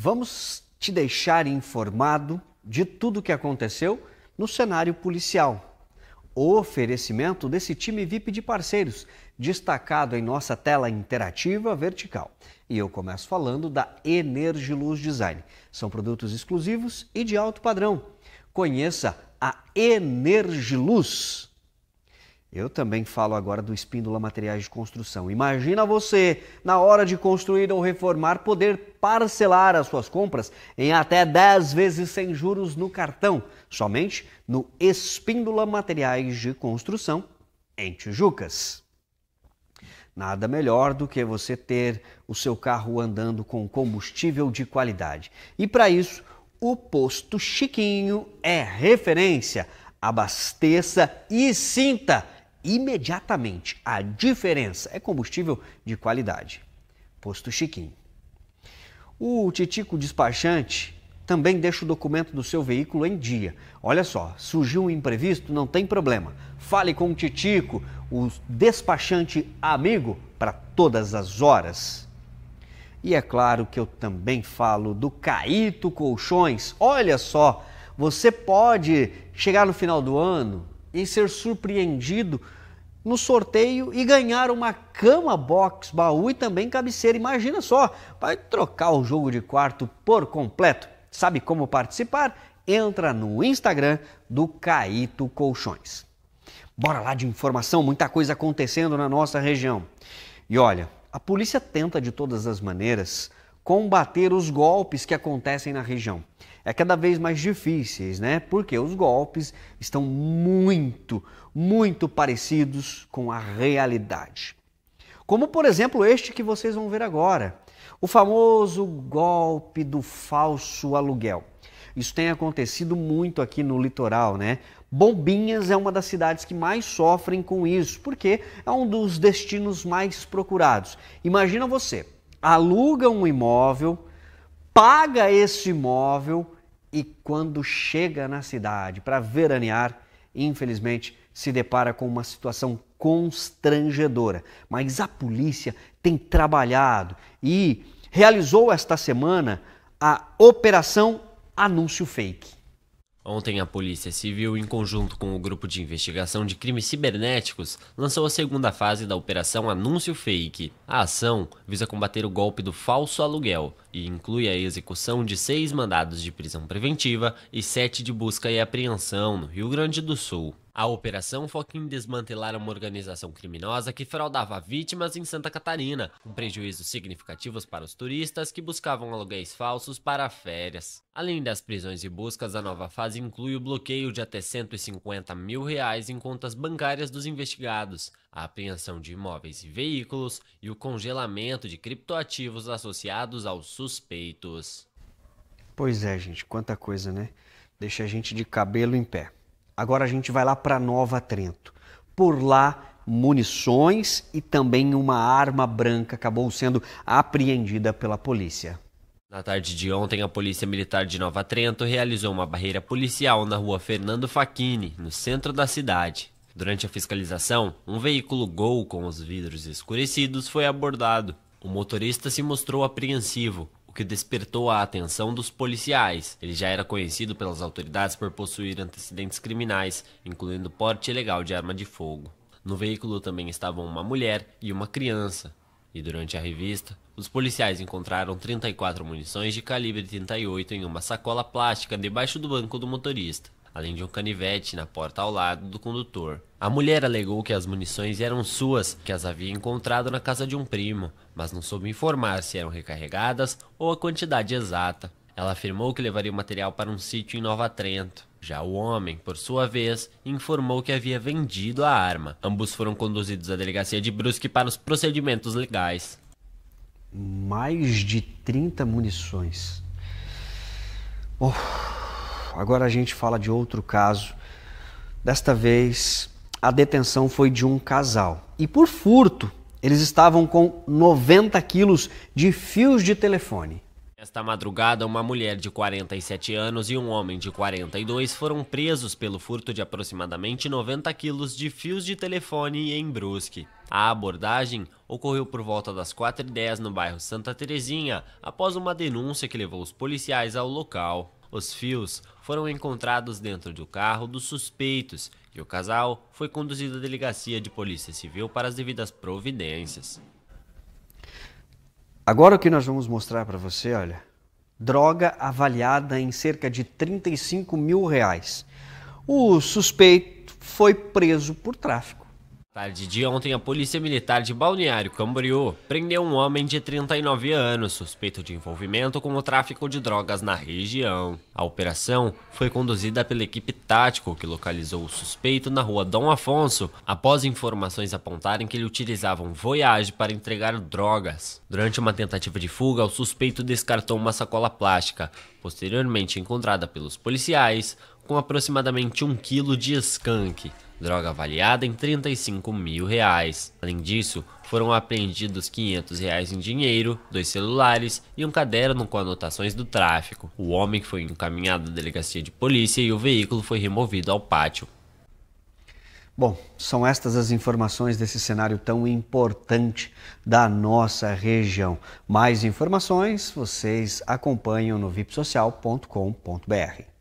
Vamos te deixar informado de tudo o que aconteceu no cenário policial. O oferecimento desse time VIP de parceiros, destacado em nossa tela interativa vertical. E eu começo falando da Energiluz Design. São produtos exclusivos e de alto padrão. Conheça a Energiluz. Eu também falo agora do Espíndola Materiais de Construção. Imagina você, na hora de construir ou reformar, poder parcelar as suas compras em até 10 vezes sem juros no cartão, somente no Espíndola Materiais de Construção, em Tijucas. Nada melhor do que você ter o seu carro andando com combustível de qualidade. E para isso, o Posto Chiquinho é referência. Abasteça e sinta imediatamente. A diferença é combustível de qualidade. Posto Chiquinho. O Titico despachante também deixa o documento do seu veículo em dia. Olha só, surgiu um imprevisto, não tem problema. Fale com o Titico, o despachante amigo, para todas as horas. E é claro que eu também falo do Caíto Colchões. Olha só, você pode chegar no final do ano e ser surpreendido no sorteio e ganhar uma cama box, baú e também cabeceira. Imagina só, vai trocar o jogo de quarto por completo. Sabe como participar? Entra no Instagram do Caíto Colchões. Bora lá de informação, muita coisa acontecendo na nossa região. E olha, a polícia tenta de todas as maneiras combater os golpes que acontecem na região é cada vez mais difíceis, né? Porque os golpes estão muito, muito parecidos com a realidade. Como, por exemplo, este que vocês vão ver agora, o famoso golpe do falso aluguel. Isso tem acontecido muito aqui no litoral, né? Bombinhas é uma das cidades que mais sofrem com isso, porque é um dos destinos mais procurados. Imagina você, aluga um imóvel, paga esse imóvel, e quando chega na cidade para veranear, infelizmente se depara com uma situação constrangedora. Mas a polícia tem trabalhado e realizou esta semana a Operação Anúncio Fake. Ontem, a Polícia Civil, em conjunto com o Grupo de Investigação de Crimes Cibernéticos, lançou a segunda fase da Operação Anúncio Fake. A ação visa combater o golpe do falso aluguel e inclui a execução de seis mandados de prisão preventiva e sete de busca e apreensão no Rio Grande do Sul. A operação foca em desmantelar é uma organização criminosa que fraudava vítimas em Santa Catarina, com prejuízos significativos para os turistas que buscavam aluguéis falsos para férias. Além das prisões e buscas, a nova fase inclui o bloqueio de até 150 mil reais em contas bancárias dos investigados, a apreensão de imóveis e veículos e o congelamento de criptoativos associados aos suspeitos. Pois é, gente, quanta coisa, né? Deixa a gente de cabelo em pé. Agora a gente vai lá para Nova Trento. Por lá, munições e também uma arma branca acabou sendo apreendida pela polícia. Na tarde de ontem, a Polícia Militar de Nova Trento realizou uma barreira policial na rua Fernando Facchini, no centro da cidade. Durante a fiscalização, um veículo Gol com os vidros escurecidos foi abordado. O motorista se mostrou apreensivo, que despertou a atenção dos policiais. Ele já era conhecido pelas autoridades por possuir antecedentes criminais, incluindo porte ilegal de arma de fogo. No veículo também estavam uma mulher e uma criança. E durante a revista, os policiais encontraram 34 munições de calibre 38 em uma sacola plástica debaixo do banco do motorista além de um canivete na porta ao lado do condutor. A mulher alegou que as munições eram suas, que as havia encontrado na casa de um primo, mas não soube informar se eram recarregadas ou a quantidade exata. Ela afirmou que levaria o material para um sítio em Nova Trento. Já o homem, por sua vez, informou que havia vendido a arma. Ambos foram conduzidos à delegacia de Brusque para os procedimentos legais. Mais de 30 munições. Oh. Agora a gente fala de outro caso. Desta vez, a detenção foi de um casal. E por furto, eles estavam com 90 quilos de fios de telefone. Esta madrugada, uma mulher de 47 anos e um homem de 42 foram presos pelo furto de aproximadamente 90 quilos de fios de telefone em Brusque. A abordagem ocorreu por volta das 4h10 no bairro Santa Terezinha, após uma denúncia que levou os policiais ao local. Os fios foram encontrados dentro do carro dos suspeitos e o casal foi conduzido à delegacia de polícia civil para as devidas providências. Agora o que nós vamos mostrar para você, olha, droga avaliada em cerca de 35 mil reais. O suspeito foi preso por tráfico. Tarde de ontem, a Polícia Militar de Balneário Camboriú prendeu um homem de 39 anos suspeito de envolvimento com o tráfico de drogas na região. A operação foi conduzida pela equipe tático que localizou o suspeito na rua Dom Afonso após informações apontarem que ele utilizava um Voyage para entregar drogas. Durante uma tentativa de fuga, o suspeito descartou uma sacola plástica. Posteriormente encontrada pelos policiais, com aproximadamente 1 quilo de skunk, droga avaliada em 35 mil reais. Além disso, foram apreendidos 500 reais em dinheiro, dois celulares e um caderno com anotações do tráfico. O homem foi encaminhado à delegacia de polícia e o veículo foi removido ao pátio. Bom, são estas as informações desse cenário tão importante da nossa região. Mais informações vocês acompanham no vipsocial.com.br.